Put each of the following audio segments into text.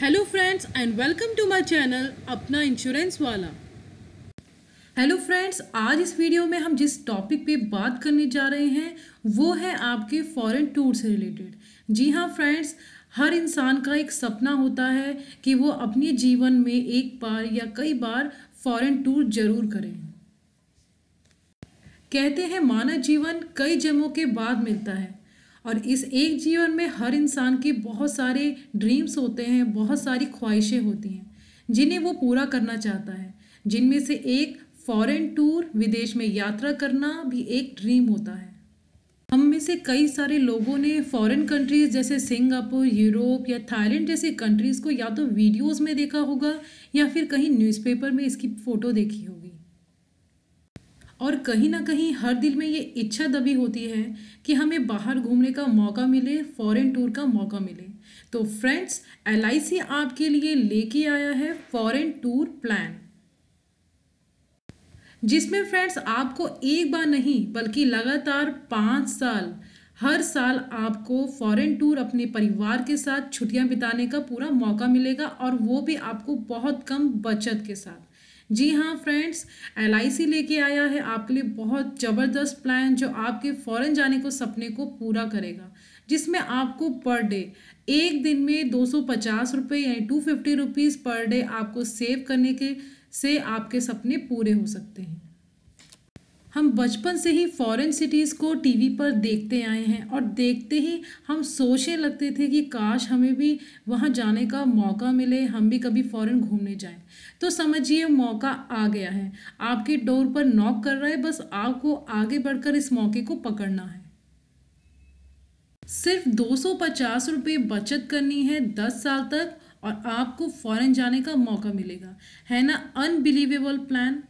Hello friends and welcome to my channel अपना insurance वाला hello friends आज इस वीडियो में हम जिस टॉपिक पे बात करने जा रहे हैं वो है आपके फॉरेन टूर से रिलेटेड जी हाँ फ्रेंड्स हर इंसान का एक सपना होता है कि वो अपने जीवन में एक बार या कई बार फॉरेन टूर जरूर करें कहते हैं मानव जीवन कई जन्मों के बाद मिलता है और इस एक जीवन में हर इंसान के बहुत सारे ड्रीम्स होते हैं बहुत सारी ख्वाहिशें होती हैं जिन्हें वो पूरा करना चाहता है जिनमें से एक फॉरेन टूर विदेश में यात्रा करना भी एक ड्रीम होता है हम में से कई सारे लोगों ने फॉरेन कंट्रीज़ जैसे सिंगापुर यूरोप या थाईलैंड जैसी कंट्रीज़ को या तो वीडियोस में देखा होगा या फिर कहीं न्यूज़पेपर में इसकी फ़ोटो देखी होगी और कहीं ना कहीं हर दिल में ये इच्छा दबी होती है कि हमें बाहर घूमने का मौका मिले फॉरेन टूर का मौका मिले तो फ्रेंड्स एल आपके लिए लेके आया है फॉरेन टूर प्लान जिसमें फ्रेंड्स आपको एक बार नहीं बल्कि लगातार पाँच साल हर साल आपको फॉरेन टूर अपने परिवार के साथ छुट्टियां बिताने का पूरा मौका मिलेगा और वो भी आपको बहुत कम बचत के साथ जी हाँ फ्रेंड्स एल लेके आया है आपके लिए बहुत ज़बरदस्त प्लान जो आपके फ़ौरन जाने को सपने को पूरा करेगा जिसमें आपको पर डे एक दिन में दो सौ पचास रुपये यानी two fifty rupees per day आपको सेव करने के से आपके सपने पूरे हो सकते हैं हम बचपन से ही फॉरेन सिटीज़ को टीवी पर देखते आए हैं और देखते ही हम सोचने लगते थे कि काश हमें भी वहाँ जाने का मौका मिले हम भी कभी फॉरेन घूमने जाएं तो समझिए मौका आ गया है आपके डोर पर नॉक कर रहा है बस आपको आगे बढ़कर इस मौके को पकड़ना है सिर्फ दो सौ पचास रुपये बचत करनी है दस साल तक और आपको फॉरेन जाने का मौका मिलेगा है ना अनबिलीवेबल प्लान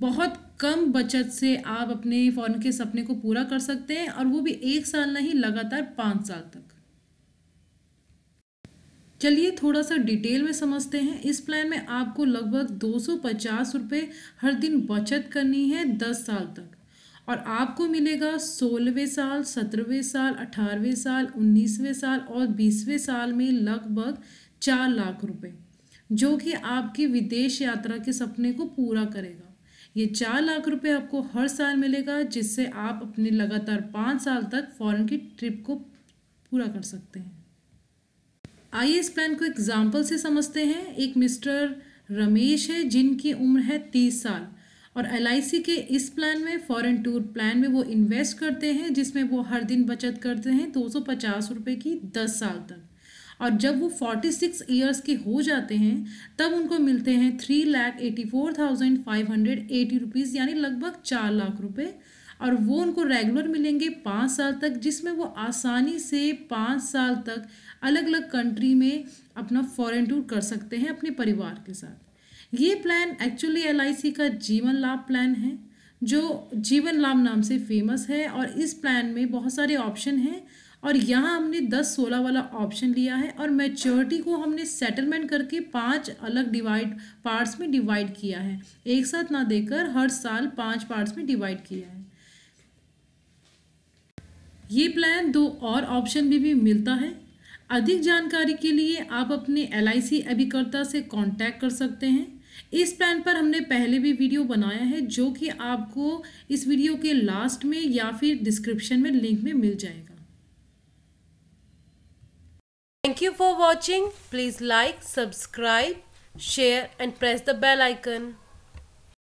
बहुत कम बचत से आप अपने फ़ौरन के सपने को पूरा कर सकते हैं और वो भी एक साल नहीं लगातार पाँच साल तक चलिए थोड़ा सा डिटेल में समझते हैं इस प्लान में आपको लगभग दो सौ रुपये हर दिन बचत करनी है दस साल तक और आपको मिलेगा सोलहवें साल सत्रहवें साल अठारहवें साल उन्नीसवें साल और बीसवें साल में लगभग चार लाख रुपए जो कि आपकी विदेश यात्रा के सपने को पूरा करेगा ये चार लाख रुपए आपको हर साल मिलेगा जिससे आप अपने लगातार पाँच साल तक फॉरेन की ट्रिप को पूरा कर सकते हैं आइए इस प्लान को एग्जाम्पल से समझते हैं एक मिस्टर रमेश है जिनकी उम्र है तीस साल और एल के इस प्लान में फॉरेन टूर प्लान में वो इन्वेस्ट करते हैं जिसमें वो हर दिन बचत करते हैं दो सौ पचास रुपये की दस साल तक और जब वो फोर्टी सिक्स ईयर्स के हो जाते हैं तब उनको मिलते हैं three lakh eighty four thousand five hundred eighty rupees यानी लगभग चार लाख रुपए और वो उनको रेगुलर मिलेंगे पाँच साल तक जिसमें वो आसानी से पाँच साल तक अलग अलग कंट्री में अपना फॉरेन टूर कर सकते हैं अपने परिवार के साथ ये प्लान एक्चुअली एल का जीवन लाभ प्लान है जो जीवन लाभ नाम से फेमस है और इस प्लान में बहुत सारे ऑप्शन हैं और यहाँ हमने 10-16 वाला ऑप्शन लिया है और मैच्योरिटी को हमने सेटलमेंट करके पांच अलग डिवाइड पार्ट्स में डिवाइड किया है एक साथ ना देकर हर साल पांच पार्ट्स में डिवाइड किया है ये प्लान दो और ऑप्शन भी, भी मिलता है अधिक जानकारी के लिए आप अपने एल अभिकर्ता से कॉन्टैक्ट कर सकते हैं इस प्लान पर हमने पहले भी वीडियो बनाया है जो कि आपको इस वीडियो के लास्ट में या फिर डिस्क्रिप्शन में लिंक में मिल जाएगा Thank you for watching. Please like, subscribe, share and press the bell icon.